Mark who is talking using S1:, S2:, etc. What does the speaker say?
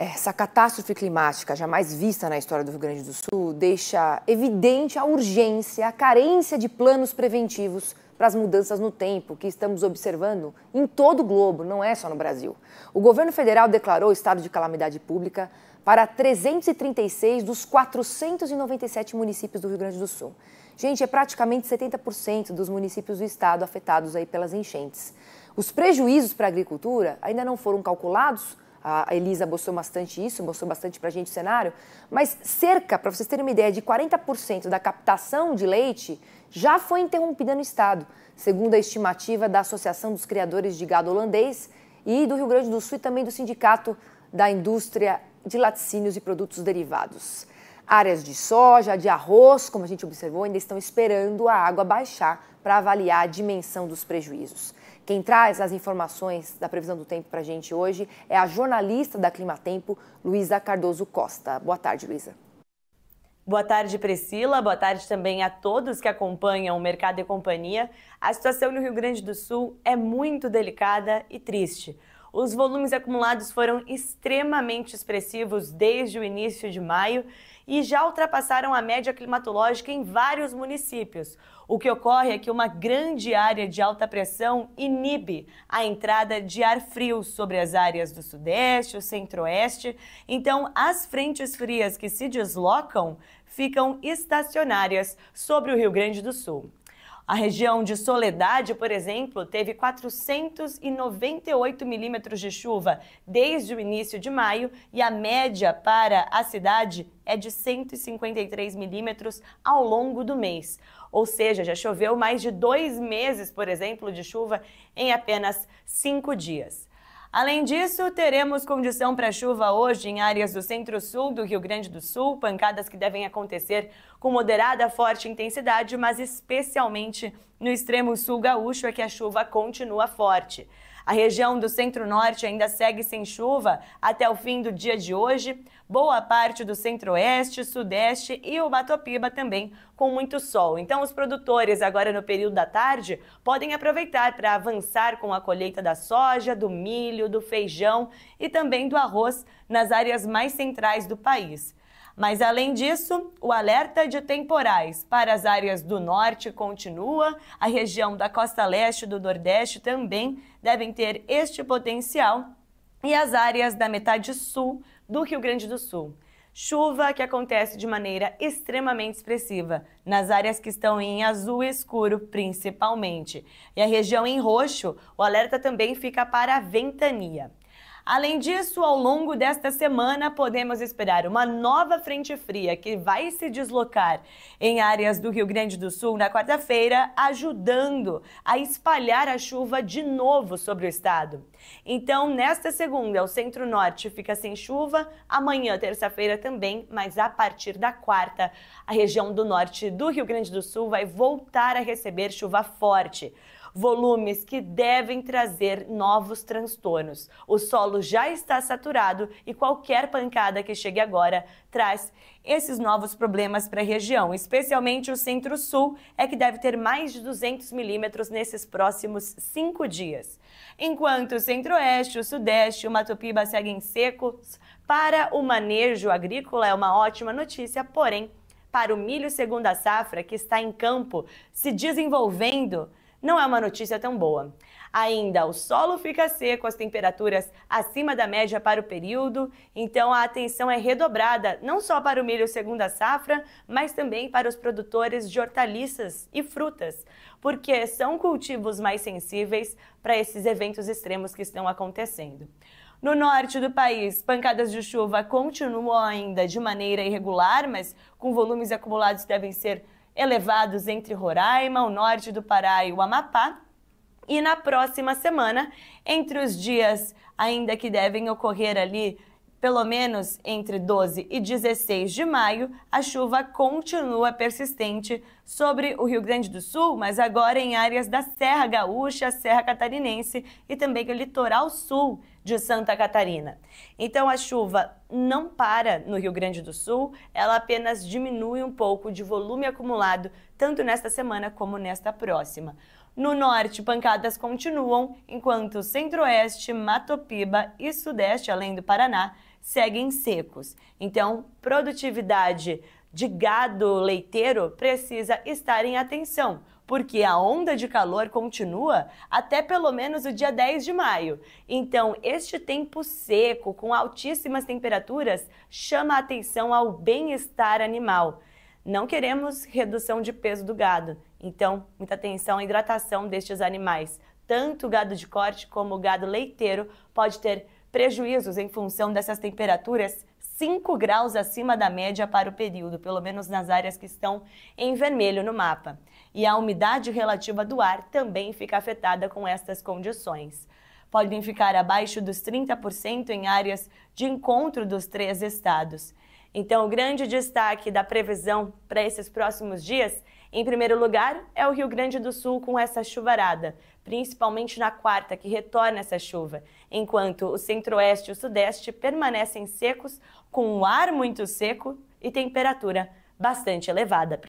S1: Essa catástrofe climática jamais vista na história do Rio Grande do Sul deixa evidente a urgência, a carência de planos preventivos para as mudanças no tempo que estamos observando em todo o globo, não é só no Brasil. O governo federal declarou estado de calamidade pública para 336 dos 497 municípios do Rio Grande do Sul. Gente, é praticamente 70% dos municípios do estado afetados aí pelas enchentes. Os prejuízos para a agricultura ainda não foram calculados a Elisa mostrou bastante isso, mostrou bastante para a gente o cenário. Mas cerca, para vocês terem uma ideia, de 40% da captação de leite já foi interrompida no estado, segundo a estimativa da Associação dos Criadores de Gado Holandês e do Rio Grande do Sul e também do Sindicato da Indústria de Laticínios e Produtos Derivados. Áreas de soja, de arroz, como a gente observou, ainda estão esperando a água baixar para avaliar a dimensão dos prejuízos. Quem traz as informações da previsão do tempo para a gente hoje é a jornalista da Climatempo, Luísa Cardoso Costa. Boa tarde, Luísa.
S2: Boa tarde, Priscila. Boa tarde também a todos que acompanham o Mercado e Companhia. A situação no Rio Grande do Sul é muito delicada e triste. Os volumes acumulados foram extremamente expressivos desde o início de maio e já ultrapassaram a média climatológica em vários municípios. O que ocorre é que uma grande área de alta pressão inibe a entrada de ar frio sobre as áreas do Sudeste, o Centro-Oeste. Então, as frentes frias que se deslocam ficam estacionárias sobre o Rio Grande do Sul. A região de Soledade, por exemplo, teve 498 milímetros de chuva desde o início de maio e a média para a cidade é de 153 milímetros ao longo do mês. Ou seja, já choveu mais de dois meses, por exemplo, de chuva em apenas cinco dias. Além disso, teremos condição para chuva hoje em áreas do centro-sul do Rio Grande do Sul, pancadas que devem acontecer com moderada forte intensidade, mas especialmente no extremo sul gaúcho é que a chuva continua forte. A região do centro-norte ainda segue sem chuva até o fim do dia de hoje. Boa parte do centro-oeste, sudeste e o Ubatupiba também com muito sol. Então, os produtores, agora no período da tarde, podem aproveitar para avançar com a colheita da soja, do milho, do feijão e também do arroz nas áreas mais centrais do país. Mas, além disso, o alerta de temporais para as áreas do norte continua. A região da costa leste do Nordeste também devem ter este potencial. E as áreas da metade sul do Rio Grande do Sul. Chuva que acontece de maneira extremamente expressiva, nas áreas que estão em azul escuro, principalmente. E a região em roxo, o alerta também fica para a ventania. Além disso, ao longo desta semana, podemos esperar uma nova frente fria que vai se deslocar em áreas do Rio Grande do Sul na quarta-feira, ajudando a espalhar a chuva de novo sobre o estado. Então, nesta segunda, o centro-norte fica sem chuva, amanhã, terça-feira também, mas a partir da quarta, a região do norte do Rio Grande do Sul vai voltar a receber chuva forte volumes que devem trazer novos transtornos. O solo já está saturado e qualquer pancada que chegue agora traz esses novos problemas para a região, especialmente o centro-sul, é que deve ter mais de 200 milímetros nesses próximos cinco dias. Enquanto o centro-oeste, o sudeste e o Matopiba seguem secos, para o manejo agrícola é uma ótima notícia, porém, para o milho segunda safra, que está em campo, se desenvolvendo, não é uma notícia tão boa. Ainda o solo fica seco, as temperaturas acima da média para o período, então a atenção é redobrada não só para o milho segunda safra, mas também para os produtores de hortaliças e frutas, porque são cultivos mais sensíveis para esses eventos extremos que estão acontecendo. No norte do país, pancadas de chuva continuam ainda de maneira irregular, mas com volumes acumulados devem ser elevados entre Roraima, o norte do Pará e o Amapá. E na próxima semana, entre os dias ainda que devem ocorrer ali pelo menos entre 12 e 16 de maio, a chuva continua persistente sobre o Rio Grande do Sul, mas agora em áreas da Serra Gaúcha, Serra Catarinense e também o litoral sul de Santa Catarina. Então a chuva não para no Rio Grande do Sul, ela apenas diminui um pouco de volume acumulado tanto nesta semana como nesta próxima. No norte, pancadas continuam, enquanto centro-oeste, Matopiba e sudeste, além do Paraná, seguem secos. Então, produtividade de gado leiteiro precisa estar em atenção porque a onda de calor continua até pelo menos o dia 10 de maio. Então, este tempo seco, com altíssimas temperaturas, chama a atenção ao bem-estar animal. Não queremos redução de peso do gado, então, muita atenção à hidratação destes animais. Tanto o gado de corte como o gado leiteiro pode ter prejuízos em função dessas temperaturas 5 graus acima da média para o período, pelo menos nas áreas que estão em vermelho no mapa. E a umidade relativa do ar também fica afetada com estas condições. Podem ficar abaixo dos 30% em áreas de encontro dos três estados. Então, o grande destaque da previsão para esses próximos dias em primeiro lugar, é o Rio Grande do Sul com essa chuvarada, principalmente na quarta, que retorna essa chuva, enquanto o centro-oeste e o sudeste permanecem secos, com um ar muito seco e temperatura bastante elevada.